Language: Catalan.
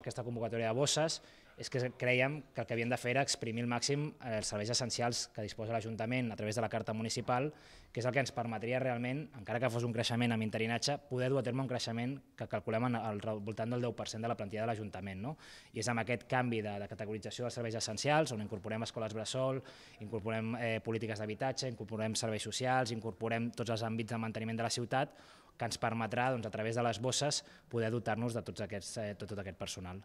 Aquesta convocatòria de bosses és que creiem que el que havien de fer era exprimir al màxim eh, els serveis essencials que disposa l'Ajuntament a través de la Carta Municipal, que és el que ens permetria realment, encara que fos un creixement amb interinatge, poder dur a terme un creixement que calculem al voltant del 10% de la plantilla de l'Ajuntament. No? I és amb aquest canvi de, de categorització dels serveis essencials, on incorporem escoles bressol, incorporem eh, polítiques d'habitatge, incorporem serveis socials, incorporem tots els àmbits de manteniment de la ciutat, que ens permetrà doncs, a través de les bosses poder dotar-nos de tots aquests, eh, tot, tot aquest personal.